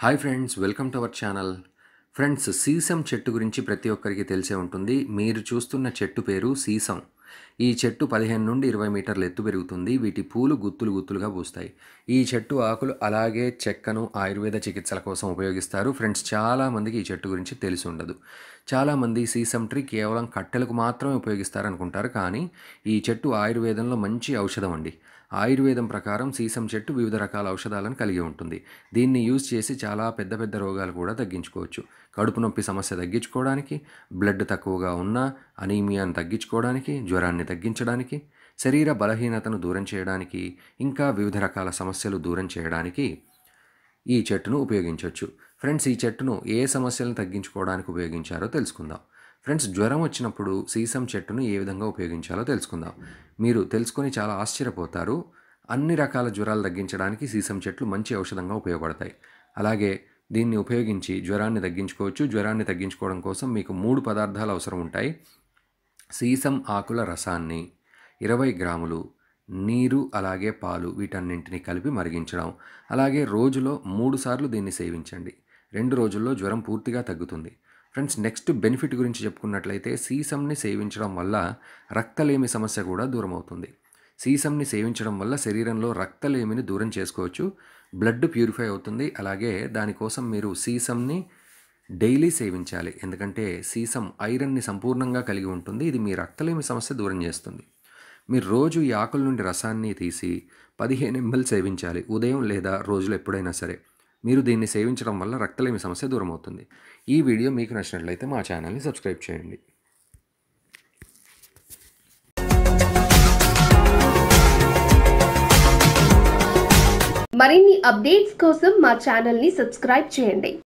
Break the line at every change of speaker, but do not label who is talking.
hi friends welcome to our channel friends సీసం చెట్టు గురించి ప్రతి ఒక్కరికి తెలిసే ఉంటుంది మీరు చూస్తున్న చెట్టు పేరు సీసం ఈ చెట్టు పదిహేను నుండి ఇరవై మీటర్ల ఎత్తు పెరుగుతుంది వీటి పూలు గుత్తులు గుత్తులుగా పూస్తాయి ఈ చెట్టు ఆకులు అలాగే చెక్కను ఆయుర్వేద చికిత్సల కోసం ఉపయోగిస్తారు ఫ్రెండ్స్ చాలామందికి ఈ చెట్టు గురించి తెలిసి ఉండదు చాలామంది సీసం ట్రీ కేవలం కట్టెలకు మాత్రమే ఉపయోగిస్తారు అనుకుంటారు కానీ ఈ చెట్టు ఆయుర్వేదంలో మంచి ఔషధం అండి ఆయుర్వేదం ప్రకారం సీసం చెట్టు వివిధ రకాల ఔషధాలను కలిగి ఉంటుంది దీన్ని యూజ్ చేసి చాలా పెద్ద పెద్ద రోగాలు కూడా తగ్గించుకోవచ్చు కడుపు నొప్పి సమస్య తగ్గించుకోవడానికి బ్లడ్ తక్కువగా ఉన్న అనీమియాను తగ్గించుకోవడానికి జ్వరాన్ని తగ్గించడానికి శరీర బలహీనతను దూరం చేయడానికి ఇంకా వివిధ రకాల సమస్యలు దూరం చేయడానికి ఈ చెట్టును ఉపయోగించవచ్చు ఫ్రెండ్స్ ఈ చెట్టును ఏ సమస్యలను తగ్గించుకోవడానికి ఉపయోగించారో తెలుసుకుందాం ఫ్రెండ్స్ జ్వరం వచ్చినప్పుడు సీసం చెట్టును ఏ విధంగా ఉపయోగించాలో తెలుసుకుందాం మీరు తెలుసుకొని చాలా ఆశ్చర్యపోతారు అన్ని రకాల జ్వరాలు తగ్గించడానికి సీసం చెట్లు మంచి ఔషధంగా ఉపయోగపడతాయి అలాగే దీన్ని ఉపయోగించి జ్వరాన్ని తగ్గించుకోవచ్చు జ్వరాన్ని తగ్గించుకోవడం కోసం మీకు మూడు పదార్థాలు అవసరం ఉంటాయి సీసం ఆకుల రసాన్ని ఇరవై గ్రాములు నీరు అలాగే పాలు వీటన్నింటినీ కలిపి మరిగించడం అలాగే రోజులో మూడు సార్లు దీన్ని సేవించండి రెండు రోజుల్లో జ్వరం పూర్తిగా తగ్గుతుంది ఫ్రెండ్స్ నెక్స్ట్ బెనిఫిట్ గురించి చెప్పుకున్నట్లయితే సీసంని సేవించడం వల్ల రక్తలేమి సమస్య కూడా దూరం అవుతుంది సీసంని సేవించడం వల్ల శరీరంలో రక్తలేమిని దూరం చేసుకోవచ్చు బ్లడ్ ప్యూరిఫై అవుతుంది అలాగే దానికోసం మీరు సీసంని డైలీ సేవించాలి ఎందుకంటే సీసం ఐరన్ని సంపూర్ణంగా కలిగి ఉంటుంది ఇది మీ రక్తలేమి సమస్య దూరం చేస్తుంది మీరు రోజు ఈ ఆకుల నుండి రసాన్ని తీసి పదిహేను ఎంఎల్ సేవించాలి ఉదయం లేదా రోజులు ఎప్పుడైనా సరే మీరు దీన్ని సేవించడం వల్ల రక్తలేమి సమస్య దూరం అవుతుంది ఈ వీడియో మీకు నచ్చినట్లయితే మా ఛానల్ని సబ్స్క్రైబ్ చేయండి మరిన్ని అప్డేట్స్ కోసం మా ఛానల్ని సబ్స్క్రైబ్ చేయండి